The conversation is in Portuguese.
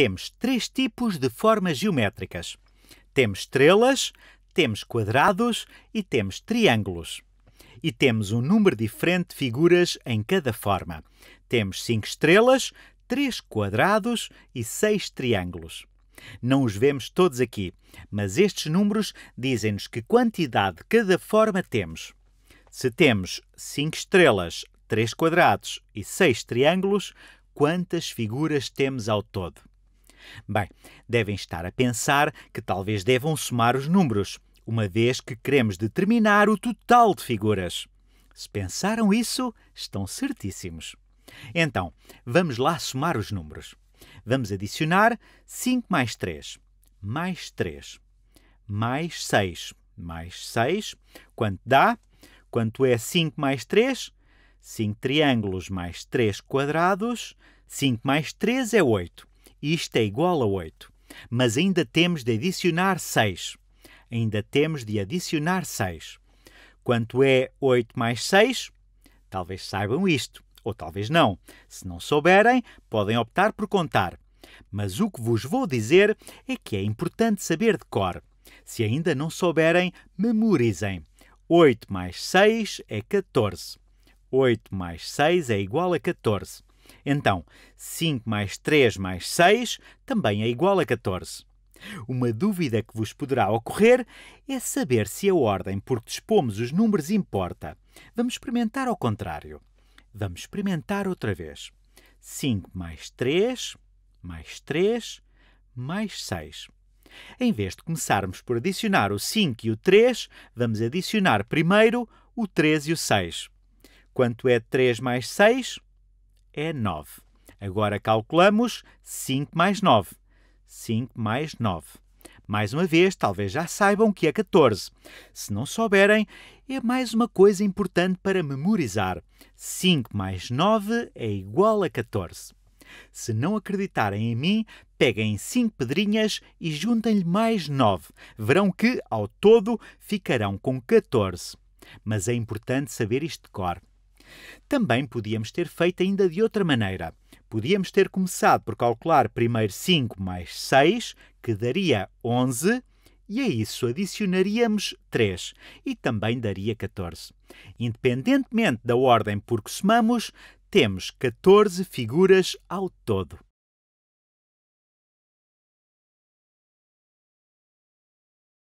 temos três tipos de formas geométricas: temos estrelas, temos quadrados e temos triângulos. E temos um número diferente de figuras em cada forma. Temos cinco estrelas, três quadrados e seis triângulos. Não os vemos todos aqui, mas estes números dizem-nos que quantidade de cada forma temos. Se temos 5 estrelas, 3 quadrados e 6 triângulos, quantas figuras temos ao todo? Bem, devem estar a pensar que talvez devam somar os números, uma vez que queremos determinar o total de figuras. Se pensaram isso, estão certíssimos. Então, vamos lá somar os números. Vamos adicionar 5 mais 3, mais 3, mais 6, mais 6. Quanto dá? Quanto é 5 mais 3? 5 triângulos mais 3 quadrados. 5 mais 3 é 8. Isto é igual a 8. Mas ainda temos de adicionar 6. Ainda temos de adicionar 6. Quanto é 8 mais 6? Talvez saibam isto, ou talvez não. Se não souberem, podem optar por contar. Mas o que vos vou dizer é que é importante saber de cor. Se ainda não souberem, memorizem. 8 mais 6 é 14. 8 mais 6 é igual a 14. Então, 5 mais 3 mais 6 também é igual a 14. Uma dúvida que vos poderá ocorrer é saber se a ordem por que dispomos os números importa. Vamos experimentar ao contrário. Vamos experimentar outra vez. 5 mais 3, mais 3, mais 6. Em vez de começarmos por adicionar o 5 e o 3, vamos adicionar primeiro o 3 e o 6. Quanto é 3 mais 6? é 9. Agora calculamos 5 mais 9. 5 mais 9. Mais uma vez, talvez já saibam que é 14. Se não souberem, é mais uma coisa importante para memorizar. 5 mais 9 é igual a 14. Se não acreditarem em mim, peguem 5 pedrinhas e juntem-lhe mais 9. Verão que, ao todo, ficarão com 14. Mas é importante saber isto de cor. Também podíamos ter feito ainda de outra maneira. Podíamos ter começado por calcular primeiro 5 mais 6, que daria 11, e a isso adicionaríamos 3 e também daria 14. Independentemente da ordem por que somamos, temos 14 figuras ao todo.